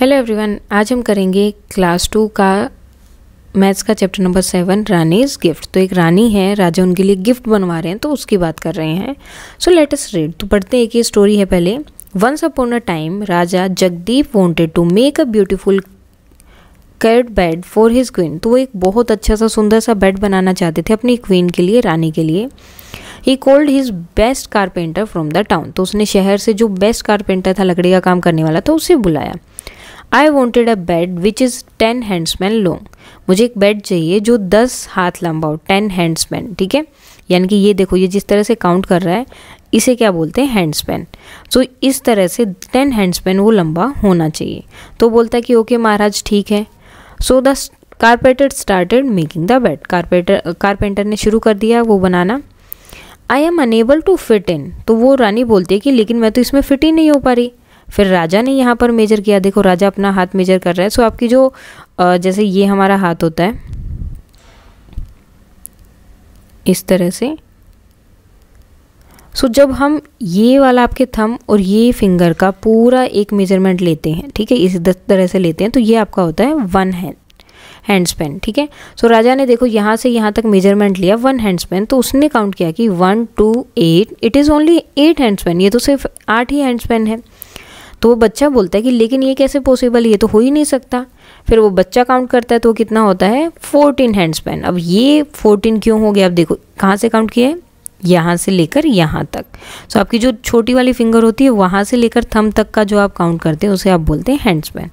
Hello everyone आज हम करेंगे क्लास टू का मैथ्स का chapter number seven Rani's gift तो एक रानी है राजा उनके लिए गिफ्ट बनवा रहे हैं तो उसकी बात कर रहे हैं सो लेट अस रीड तो पढ़ते हैं कि स्टोरी है पहले once upon a time raja Jagdeep wanted to make a beautiful carved bed for his queen तो वो एक बहुत अच्छा सा सुंदर सा बेड बनाना चाहते थे अपनी क्वीन के लिए रानी के लिए he called his best carpenter from the town तो उसने शहर से जो बेस्ट कारपेंटर था लकड़ी का काम करने वाला था तो उसे बुलाया I wanted a bed which is ten handspans long मुझे एक बेड चाहिए जो दस हाथ लंबा हो टेन हैंड्समैन ठीक है यानी कि ये देखो ये जिस तरह से काउंट कर रहा है इसे क्या बोलते हैं हैंड्समैन सो so, इस तरह से टेन हैंड्समैन वो लंबा होना चाहिए तो बोलता है कि ओके महाराज ठीक है so the carpenter started making the bed carpenter carpenter ने शुरू कर दिया वो बनाना I am unable to fit in तो वो रानी बोलती है कि लेकिन मैं तो इसमें फिट ही नहीं हो पा रही फिर राजा ने यहाँ पर मेजर किया देखो राजा अपना हाथ मेजर कर रहा है सो आपकी जो जैसे ये हमारा हाथ होता है इस तरह से सो जब हम ये वाला आपके थम और ये फिंगर का पूरा एक मेजरमेंट लेते हैं ठीक है इस तरह से लेते हैं तो ये आपका होता है वन हैंड हैंड स्पेन ठीक है सो राजा ने देखो यहाँ से यहाँ तक मेजरमेंट लिया वन हैंड स्पेन तो उसने काउंट किया कि one two eight it is only eight handspan ये तो सिर्फ आठ ही हैंड स्पेन है तो वो बच्चा बोलता है कि लेकिन ये कैसे पॉसिबल ये तो हो ही नहीं सकता फिर वो बच्चा काउंट करता है तो कितना होता है फोर्टीन हैंड स्पैन अब ये फोर्टीन क्यों हो गया आप देखो कहाँ से काउंट किया है यहाँ से लेकर यहाँ तक सो so, आपकी जो छोटी वाली फिंगर होती है वहाँ से लेकर थम तक का जो आप काउंट करते हैं उसे आप बोलते हैं हैंड स्पैन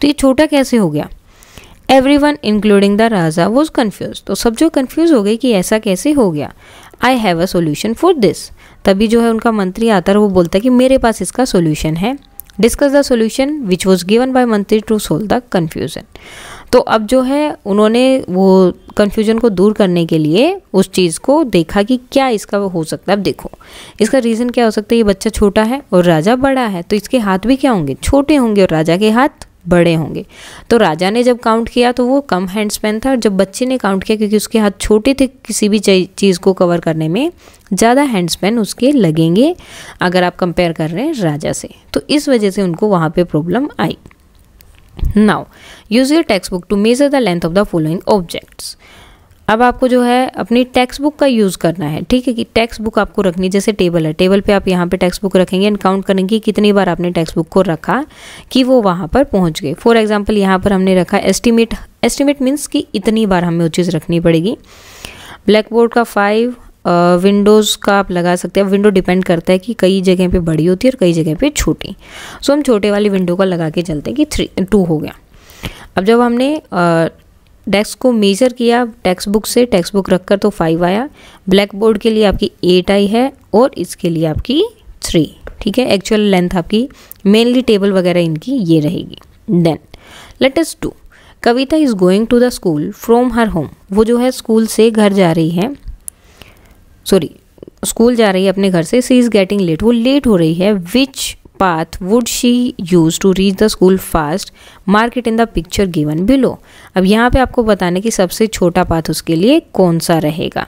तो ये छोटा कैसे हो गया everyone including the raja was confuse तो सब जो कन्फ्यूज हो गए कि ऐसा कैसे हो गया I have a solution for this तभी जो है उनका मंत्री आता है वो बोलता है कि मेरे पास इसका सोल्यूशन है discuss the solution which was given by mantri to solve the confusion तो अब जो है उन्होंने वो कन्फ्यूजन को दूर करने के लिए उस चीज़ को देखा कि क्या इसका हो सकता है अब देखो इसका रीज़न क्या हो सकता है ये बच्चा छोटा है और राजा बड़ा है तो इसके हाथ भी क्या होंगे छोटे होंगे और राजा के हाथ बड़े होंगे तो राजा ने जब काउंट किया तो वो कम हैंड स्पैन था और जब बच्चे ने काउंट किया क्योंकि उसके हाथ छोटे थे किसी भी चीज़ को कवर करने में ज़्यादा हैंड स्पैन उसके लगेंगे अगर आप कंपेयर कर रहे हैं राजा से तो इस वजह से उनको वहाँ पर प्रॉब्लम आई now use your textbook to measure the length of the following objects अब आपको जो है अपनी टेक्स्ट बुक का यूज़ करना है ठीक है कि टेक्स्ट बुक आपको रखनी जैसे टेबल है टेबल पे आप यहाँ पे टेक्स्ट बुक रखेंगे एंड काउंट करेंगे कि कितनी बार आपने टेक्स्ट बुक को रखा कि वो वहाँ पर पहुँच गए फॉर एग्जाम्पल यहाँ पर हमने रखा एस्टिमेट एस्टिमेट मीन्स कि इतनी बार हमें वो चीज़ रखनी पड़ेगी ब्लैक बोर्ड का फाइव विंडोज़ का आप लगा सकते हैं विंडो डिपेंड करता है कि कई जगह पर बड़ी होती है और कई जगह पर छोटी सो हम छोटे वाली विंडो का लगा के चलते हैं कि थ्री टू हो गया अब जब हमने डेस्क को मेज़र किया टेक्स्ट बुक से टेक्स्ट बुक रख कर तो फाइव आया ब्लैक बोर्ड के लिए आपकी एट आई है और इसके लिए आपकी थ्री ठीक है एक्चुअल लेंथ आपकी मेनली टेबल वगैरह इनकी ये रहेगी then latest two Kavita is going to the school from her home वो जो है स्कूल से घर जा रही है सॉरी स्कूल जा रही है अपने घर से सी इज़ गेटिंग लेट वो लेट हो रही है विच path would she use to reach the school fast mark it in the picture given below अब यहाँ पे आपको बताना कि सबसे छोटा पाथ उसके लिए कौन सा रहेगा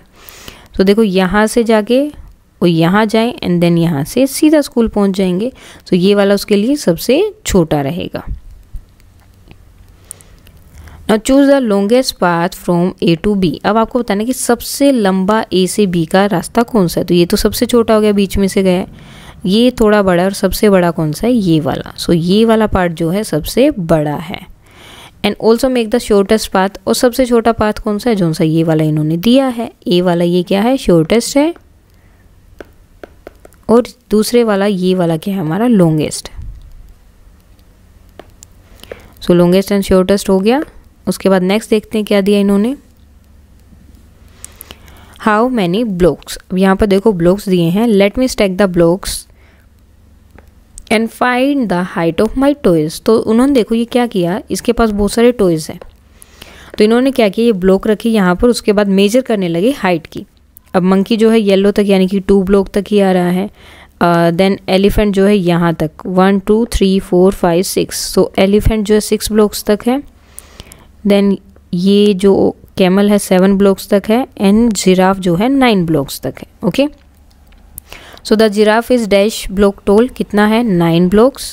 तो देखो यहाँ से जाके और यहाँ जाएं एंड देन यहाँ से सीधा स्कूल पहुँच जाएंगे तो ये वाला उसके लिए सबसे छोटा रहेगा ना choose the longest path from A to B अब आपको बताना कि सबसे लंबा ए से बी का रास्ता कौन सा है तो ये तो सबसे छोटा हो गया बीच में से गया ये थोड़ा बड़ा और सबसे बड़ा कौन सा है ये वाला सो so, ये वाला पार्ट जो है सबसे बड़ा है and also make the shortest path और सबसे छोटा पाथ कौन सा है जो सा ये वाला इन्होंने दिया है ए वाला ये क्या है शॉर्टेस्ट है और दूसरे वाला ये वाला क्या है हमारा longest so longest and shortest हो गया उसके बाद नेक्स्ट देखते हैं क्या दिया इन्होंने हाउ मैनी ब्लॉक्स अब यहाँ पर देखो ब्लॉक्स दिए हैं let me stack the blocks and find the height of my toys तो उन्होंने देखो ये क्या किया इसके पास बहुत सारे टॉयज़ हैं तो इन्होंने क्या किया ये ब्लॉक रखी यहाँ पर उसके बाद मेजर करने लगे हाइट की अब मंकी जो है येलो तक यानी कि टू ब्लॉक तक ही आ रहा है देन uh, एलिफेंट जो है यहाँ तक one two three four five six so elephant जो है सिक्स ब्लॉक्स तक है देन ये जो कैमल है सेवन ब्लॉक्स तक है एंड जिराफ जो है नाइन ब्लॉक्स तक है okay okay? So the giraffe is dash block tall कितना है nine blocks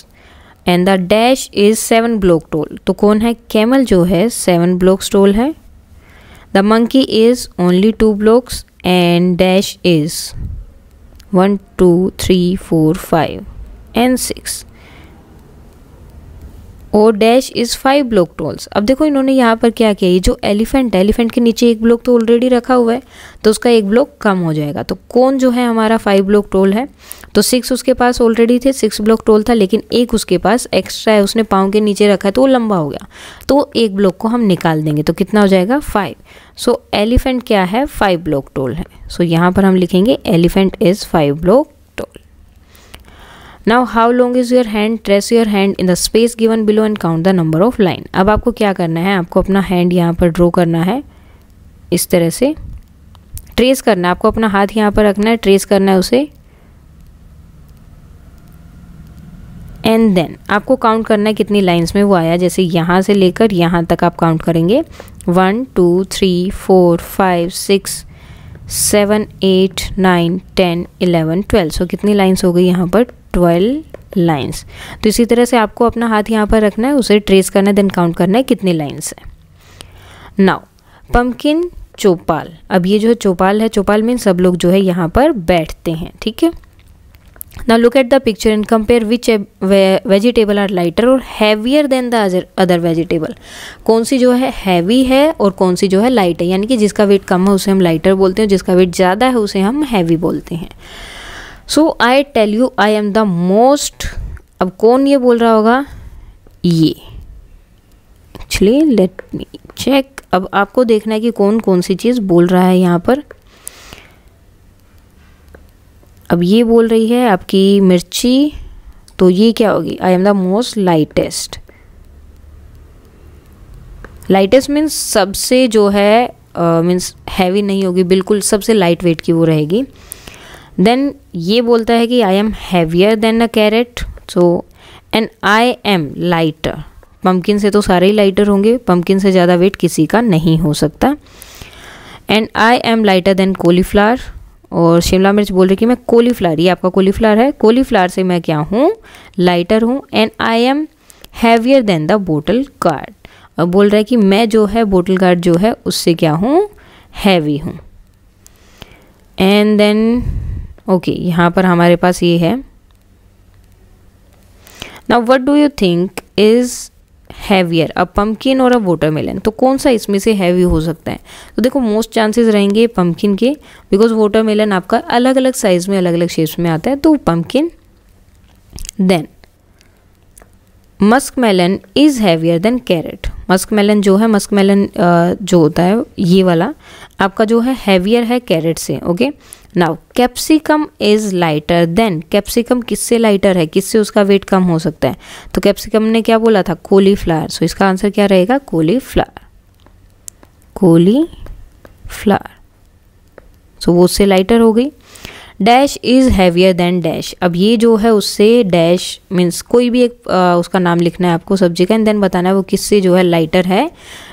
and the dash is seven block tall तो कौन है कैमल जो है सेवन ब्लॉक्स टोल है the monkey is only two blocks and dash is one two three four five and six और dash is five block talls अब देखो इन्होंने यहाँ पर क्या किया ये जो एलिफेंट है एलिफेंट के नीचे एक ब्लॉक तो ऑलरेडी रखा हुआ है तो उसका एक ब्लॉक कम हो जाएगा तो कौन जो है हमारा फाइव ब्लॉक टोल है तो सिक्स उसके पास ऑलरेडी थे सिक्स ब्लॉक टोल था लेकिन एक उसके पास एक्स्ट्रा है उसने पाँव के नीचे रखा है तो वो लंबा हो गया तो एक ब्लॉक को हम निकाल देंगे तो कितना हो जाएगा फाइव सो एलिफेंट क्या है फाइव ब्लॉक टोल है सो so, यहाँ पर हम लिखेंगे elephant is five block tall now how long is your hand trace your hand in the space given below and count the number of line अब आपको क्या करना है आपको अपना हैंड यहाँ पर ड्रॉ करना है इस तरह से ट्रेस करना है आपको अपना हाथ यहाँ पर रखना है ट्रेस करना है उसे एंड देन आपको काउंट करना है कितनी लाइन्स में वो आया जैसे यहाँ से लेकर यहाँ तक आप काउंट करेंगे one two three four five six seven eight nine ten eleven twelve so कितनी लाइन्स हो गई यहाँ पर ट्वेल्व लाइन्स तो इसी तरह से आपको अपना हाथ यहाँ पर रखना है उसे ट्रेस करना है देन काउंट करना है कितनी लाइन्स है नाउ पम्पकिन चौपाल अब ये जो है चौपाल है चौपाल मीन सब लोग जो है यहाँ पर बैठते हैं ठीक है now look at the picture and compare which vegetable are lighter और heavier than the other vegetable कौन सी जो है हैवी है और कौन सी जो है लाइट है यानी कि जिसका वेट कम है उसे हम लाइटर बोलते हैं जिसका वेट ज़्यादा है उसे हम हैवी बोलते हैं so I tell you I am the most अब कौन ये बोल रहा होगा ये एक्चुअली लेट मी चेक अब आपको देखना है कि कौन कौन सी चीज़ बोल रहा है यहाँ पर अब ये बोल रही है आपकी मिर्ची तो ये क्या होगी I am the most lightest lightest means सबसे जो है मीन्स uh, हैवी नहीं होगी बिल्कुल सबसे लाइट वेट की वो रहेगी देन ये बोलता है कि I am heavier than a carrot so and I am lighter pumpkin से तो सारे ही लाइटर होंगे पम्पकिन से ज़्यादा वेट किसी का नहीं हो सकता and I am lighter than cauliflower और शिमला मिर्च बोल रही कि मैं कोलीफ्लावर ये आपका कोलीफ्लावर है कोलीफ्लावर से मैं क्या हूँ लाइटर हूँ and I am heavier than the bottle gourd और बोल रहा है कि मैं जो है बोटल कार्ड जो है उससे क्या हूँ हैवी हूँ एंड देन ओके okay, यहाँ पर हमारे पास ये है now what do you think is heavier a pumpkin और अ वाटरमेलन तो कौन सा इसमें से हैवी हो सकता है तो देखो मोस्ट चांसेस रहेंगे पम्पकिन के बिकॉज वाटरमेलन आपका अलग अलग साइज़ में अलग अलग शेप्स में आता है तो pumpkin then muskmelon is heavier than carrot muskmelon जो है मस्क मेलन uh, जो होता है ये वाला आपका जो है हैवियर है कैरेट से okay now capsicum is lighter than capsicum किससे लाइटर है किससे उसका वेट कम हो सकता है तो कैप्सिकम ने क्या बोला था कोली फ्लावर सो इसका आंसर क्या रहेगा cauliflower cauliflower so वो उससे लाइटर हो गई dash is heavier than dash अब ये जो है उससे डैश मीन्स कोई भी एक आ, उसका नाम लिखना है आपको सब्जी का एंड देन बताना है वो किससे जो है लाइटर है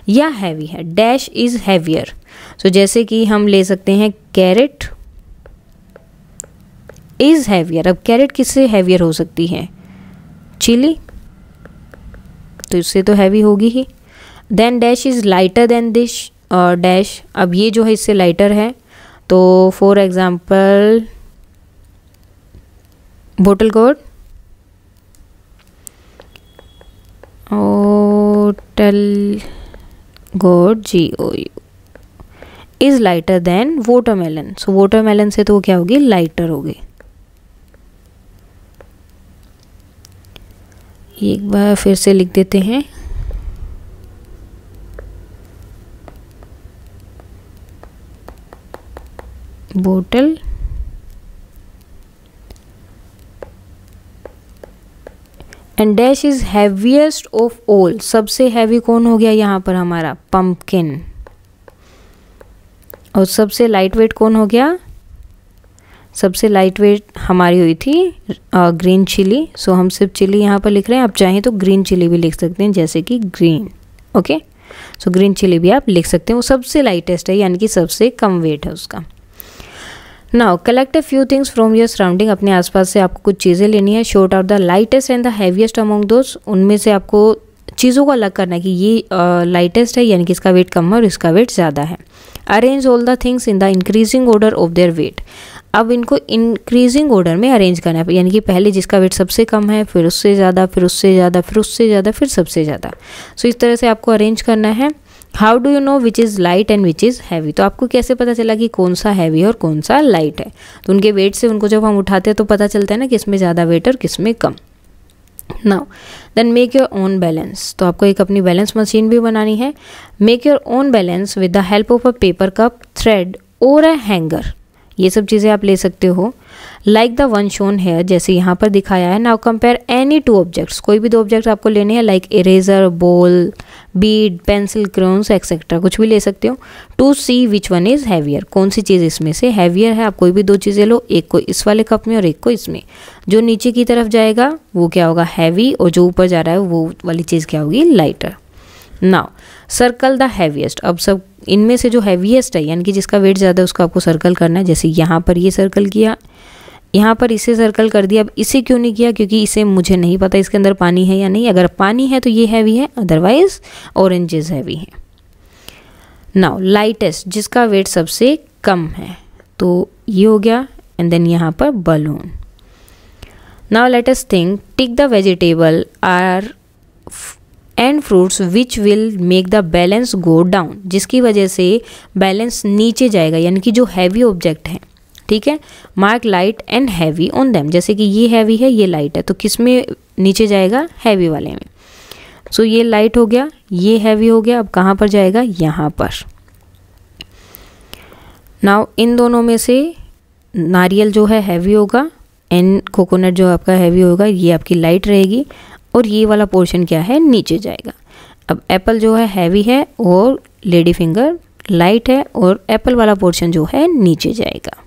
या हैवी है dash is heavier so so, जैसे कि हम ले सकते हैं कैरेट इज़ हैवियर अब कैरेट किससे हैवियर हो सकती है चिली तो इससे तो हैवी होगी ही than dash is lighter than dish और डैश अब ये जो है इससे लाइटर है तो फॉर एग्ज़ाम्पल बोटल कोड ओटल gourd G O U is lighter than watermelon so watermelon से तो क्या होगी लाइटर होगी एक बार फिर से लिख देते हैं bottle and dash is heaviest of all सबसे हैवी कौन हो गया यहाँ पर हमारा पंपकिन और सबसे लाइट वेट कौन हो गया सबसे लाइट वेट हमारी हुई थी ग्रीन चिली सो हम सिर्फ चिली यहाँ पर लिख रहे हैं आप चाहें तो ग्रीन चिली भी लिख सकते हैं जैसे कि green okay so green chilli भी आप लिख सकते हैं वो सबसे लाइटेस्ट है यानी कि सबसे कम वेट है उसका now collect a few things from your surrounding अपने आसपास से आपको कुछ चीज़ें लेनी है short out the lightest and the heaviest among those उनमें से आपको चीज़ों को अलग करना है कि ये लाइटेस्ट है यानी कि इसका वेट कम है और इसका वेट ज़्यादा है arrange all the things in the increasing order of their weight अब इनको इंक्रीजिंग ऑर्डर में अरेंज करना है यानी कि पहले जिसका वेट सबसे कम है फिर उससे ज़्यादा फिर उससे ज़्यादा फिर उससे ज़्यादा फिर सबसे ज़्यादा सो so, इस तरह से आपको अरेंज करना है how do you know which is light and which is heavy तो आपको कैसे पता चला कि कौन सा हैवी है और कौन सा लाइट है तो उनके वेट से उनको जब हम उठाते हैं तो पता चलता है ना कि इसमें ज़्यादा वेट और किस में कम now then make your own balance तो आपको एक अपनी बैलेंस मशीन भी बनानी है make your own balance with the help of a paper cup thread और अ हैंगर ये सब चीज़ें आप ले सकते हो लाइक द वन शोन है जैसे यहाँ पर दिखाया है now compare any two objects कोई भी दो ऑब्जेक्ट आपको लेने हैं लाइक इरेजर बोल बीड पेंसिल क्रोन्स एक्सेट्रा कुछ भी ले सकते हो to see which one is heavier कौन सी चीज़ इसमें से हैवियर है आप कोई भी दो चीज़ें लो एक को इस वाले कप में और एक को इसमें जो नीचे की तरफ जाएगा वो क्या होगा हैवी और जो ऊपर जा रहा है वो वाली चीज़ क्या होगी lighter now circle the heaviest अब सब इनमें से जो हैवीएस्ट है यानी कि जिसका वेट ज़्यादा है उसका आपको सर्कल करना है जैसे यहाँ पर ये सर्कल किया यहाँ पर इसे सर्कल कर दिया अब इसे क्यों नहीं किया क्योंकि इसे मुझे नहीं पता इसके अंदर पानी है या नहीं अगर पानी है तो ये हैवी है अदरवाइज ऑरेंजेस हैवी है नाउ लाइटेस्ट जिसका वेट सबसे कम है तो ये हो गया एंड देन यहाँ पर balloon now latest think tick the vegetable are and fruits which will make the balance go down जिसकी वजह से बैलेंस नीचे जाएगा यानी कि जो हैवी ऑब्जेक्ट है ठीक है mark light and heavy on them जैसे कि ये हैवी है ये लाइट है तो किस में नीचे जाएगा हैवी वाले में सो so, ये लाइट हो गया ये हैवी हो गया अब कहाँ पर जाएगा यहाँ पर नाउ इन दोनों में से नारियल जो है हैवी होगा एंड कोकोनट जो आपका हैवी होगा ये आपकी लाइट रहेगी और ये वाला पोर्शन क्या है नीचे जाएगा अब एप्पल जो है हैवी है और लेडी फिंगर लाइट है और एप्पल वाला पोर्शन जो है नीचे जाएगा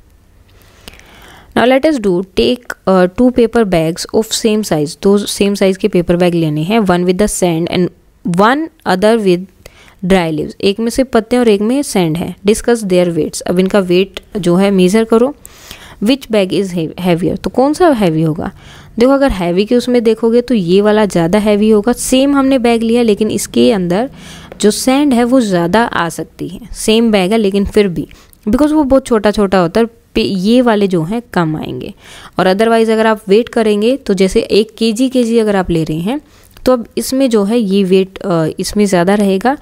now let's do take two paper bags of same size दो सेम साइज़ के पेपर बैग लेने हैं one with the sand and one other with dry leaves एक में से पत्ते और एक में सेंड है डिस्कस देयर वेट्स अब इनका वेट जो है मेज़र करो विच बैग इज़ हैवियर तो कौन सा हैवी होगा देखो अगर हैवी के उसमें देखोगे तो ये वाला ज़्यादा हैवी होगा सेम हमने बैग लिया लेकिन इसके अंदर जो सेंड है वो ज़्यादा आ सकती है सेम बैग है लेकिन फिर भी बिकॉज वो बहुत छोटा छोटा होता है पे ये वाले जो हैं कम आएंगे और अदरवाइज़ अगर आप वेट करेंगे तो जैसे एक के जी के जी अगर आप ले रहे हैं तो अब इसमें जो है ये वेट इसमें ज़्यादा रहेगा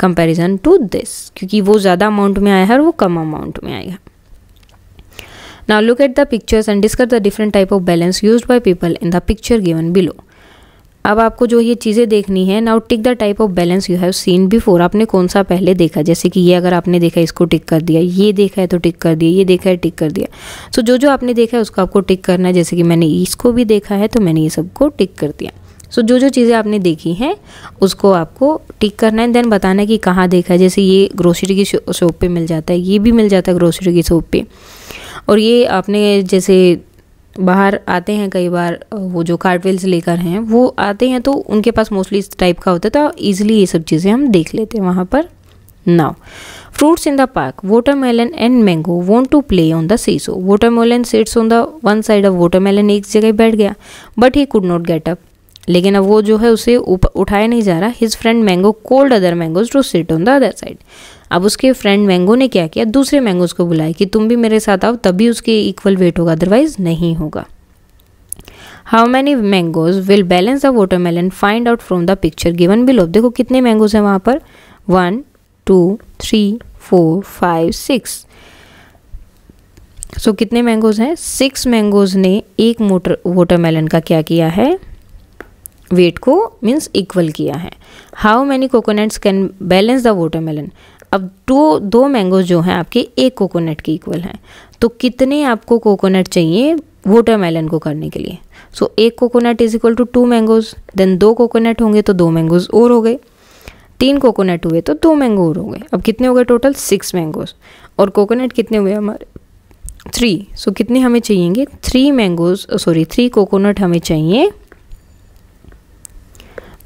कंपैरिजन टू दिस क्योंकि वो ज़्यादा अमाउंट में आया है और वो कम अमाउंट में आएगा now look at the pictures and discuss the different type of balance use by people in the picture given below अब आपको जो ये चीज़ें देखनी है now tick the type of balance you have seen before आपने कौन सा पहले देखा जैसे कि ये अगर आपने देखा इसको टिक कर दिया ये देखा है तो टिक कर दिया ये देखा है टिक कर दिया सो so, जो जो आपने देखा है उसको आपको टिक करना है जैसे कि मैंने इसको भी देखा है तो मैंने ये सबको टिक कर दिया सो so, जो जो चीज़ें आपने देखी हैं उसको आपको टिक करना है देन बताना है कि कहाँ देखा है जैसे ये ग्रोसरी की शॉप पे मिल जाता है ये भी मिल जाता है ग्रोसरी की शॉप पे और ये आपने जैसे बाहर आते हैं कई बार वो जो कार्टवेल्स लेकर हैं वो आते हैं तो उनके पास मोस्टली इस टाइप का होता था ईजिली तो ये सब चीज़ें हम देख लेते हैं वहाँ पर now fruits in the park watermelon and mango want to play on the seesaw watermelon sits on the one side of watermelon एक जगह बैठ गया but he could not get up लेकिन अब वो जो है उसे उठाया नहीं जा रहा his friend mango called other mangoes to sit on the other side अब उसके फ्रेंड मैंगो ने क्या किया दूसरे मैंगोज को बुलाया कि तुम भी मेरे साथ आओ तभी उसके इक्वल वेट होगा अदरवाइज नहीं होगा how many mangoes will balance the melon find out from the picture given below देखो कितने मैंगोज हैं वहाँ पर one two three four five six so कितने मैंगोज हैं सिक्स मैंगोज ने एक मोटर मेलन का क्या किया है वेट को मीन्स इक्वल किया है how many coconuts can balance the melon अब दो दो मैंगोज जो हैं आपके एक कोकोनट के इक्वल हैं तो कितने आपको कोकोनट चाहिए वाटरमेलन को करने के लिए सो so, एक coconut is equal to two mangoes then दो कोकोनट होंगे तो दो मैंगोज और हो गए तीन कोकोनट हुए तो दो मैंगो और हो गए अब कितने हो गए टोटल सिक्स मैंगोज और कोकोनट कितने हुए हमारे थ्री सो so, कितने हमें चाहिएंगे three mangoes sorry three coconut हमें चाहिए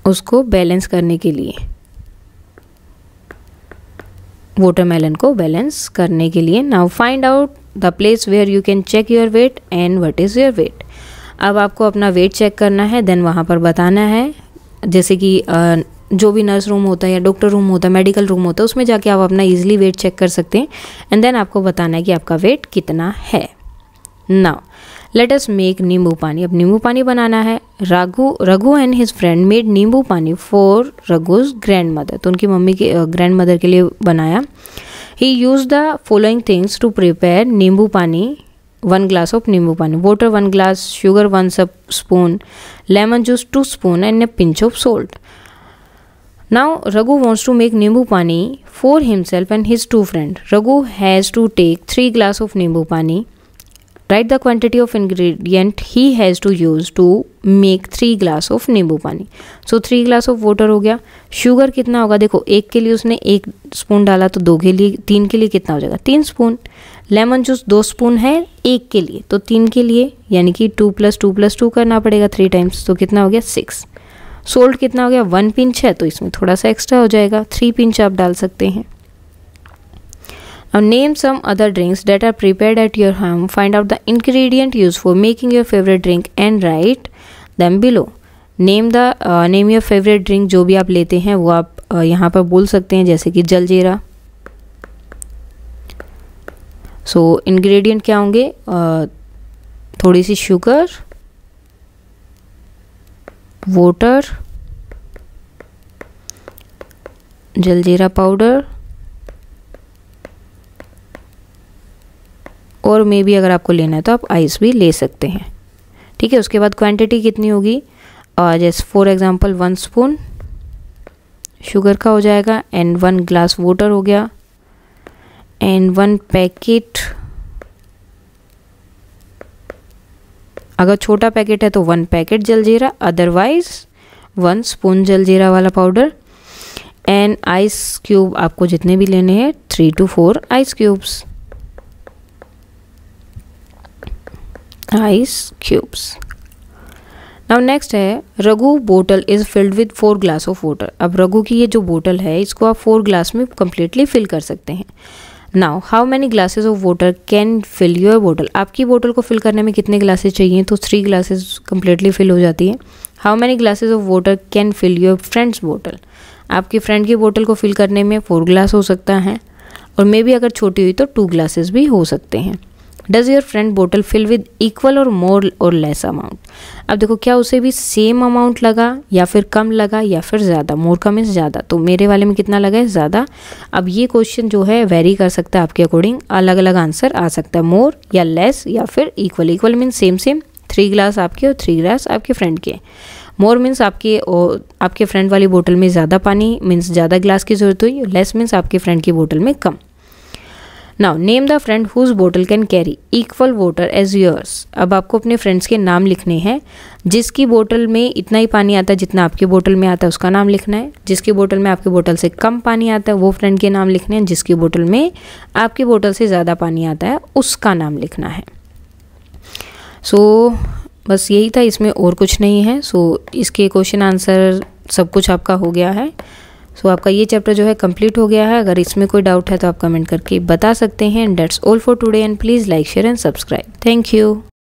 उसको बैलेंस करने के लिए वाटरमेलन को बैलेंस करने के लिए now find out the place where you can check your weight and what is your weight अब आपको अपना वेट चेक करना है देन वहाँ पर बताना है जैसे कि जो भी नर्स रूम होता है या डॉक्टर रूम होता है मेडिकल रूम होता है उसमें जाके आप अपना ईजिली वेट चेक कर सकते हैं एंड देन आपको बताना है कि आपका वेट कितना है now let us make nimbu पानी अब नींबू पानी बनाना है Raghu Raghu and his friend made nimbu pani for रघुज grand mother तो उनकी मम्मी के ग्रैंड मदर के लिए बनाया he use the following things to prepare nimbu pani one glass of nimbu pani water one glass sugar one sub spoon lemon juice two spoon and a pinch of salt now Raghu wants to make nimbu pani for himself and his two friend Raghu has to take three glass of nimbu pani write the quantity of ingredient he has to use to make three glass of nimbu pani so three glass of water हो गया sugar कितना होगा देखो एक के लिए उसने एक स्पून डाला तो दो के लिए तीन के लिए कितना हो जाएगा तीन स्पून लेमन जूस दो स्पून है एक के लिए तो तीन के लिए यानी कि two plus two plus two करना पड़ेगा थ्री टाइम्स तो कितना हो गया सिक्स सोल्ट कितना हो गया वन पिंच है तो इसमें थोड़ा सा एक्स्ट्रा हो जाएगा थ्री पिंच आप डाल सकते हैं Now name some other drinks that are prepared at your home. Find out the ingredient used for making your favorite drink and write them below. Name the name your favourite drink जो भी आप लेते हैं वो आप uh, यहाँ पर बोल सकते हैं जैसे कि जलजीरा सो so, इन्ग्रीडियंट क्या होंगे uh, थोड़ी सी शुगर वाटर जलजीरा पाउडर और मे भी अगर आपको लेना है तो आप आइस भी ले सकते हैं ठीक है उसके बाद क्वांटिटी कितनी होगी जैसे for example one spoon sugar का हो जाएगा एंड वन ग्लास वाटर हो गया एंड वन पैकेट अगर छोटा पैकेट है तो one packet jaljeera otherwise one spoon jaljeera वाला पाउडर एंड आइस क्यूब आपको जितने भी लेने हैं three two four ice cubes ice cubes now next है Raghu bottle is filled with four glass of water अब रघु की ये जो बोटल है इसको आप फोर ग्लास में कम्प्लीटली फिल कर सकते हैं now how many glasses of water can fill your bottle आपकी बोटल को फिल करने में कितने ग्लासेज चाहिए तो थ्री ग्लासेज कम्प्लीटली फिल हो जाती है how many glasses of water can fill your friend's bottle आपकी फ्रेंड की बोटल को फिल करने में फोर ग्लास हो सकता है और मे भी अगर छोटी हुई तो टू ग्लासेस भी हो सकते हैं does your friend bottle fill with equal और मोर और लेस अमाउंट अब देखो क्या उसे भी सेम अमाउंट लगा या फिर कम लगा या फिर ज़्यादा मोर का मीन्स ज़्यादा तो मेरे वाले में कितना लगा है ज़्यादा अब ये क्वेश्चन जो है वेरी कर सकता है आपके अकॉर्डिंग अलग अलग आंसर आ सकता है मोर या लेस या फिर equal equal means same same three glass आपके और थ्री ग्लास आपके फ्रेंड के मोर मीन्स आपके और आपके फ्रेंड वाली बोतल में ज़्यादा पानी मीन्स ज़्यादा ग्लास की ज़रूरत हुई लेस मीन्स आपके फ्रेंड की बोतल में कम now name the friend whose bottle can carry equal water as yours अब आपको अपने फ्रेंड्स के नाम लिखने हैं जिसकी बोटल में इतना ही पानी आता है जितना आपकी बोटल में आता है उसका नाम लिखना है जिसकी बोटल में आपकी बोटल से कम पानी आता है वो फ्रेंड के नाम लिखने हैं जिसकी बोटल में आपकी बोटल से ज़्यादा पानी आता है उसका नाम लिखना है सो so, बस यही था इसमें और कुछ नहीं है सो so, इसके क्वेश्चन आंसर सब कुछ आपका हो गया है सो so, आपका ये चैप्टर जो है कंप्लीट हो गया है अगर इसमें कोई डाउट है तो आप कमेंट करके बता सकते हैं and that's all for today and please like share and subscribe thank you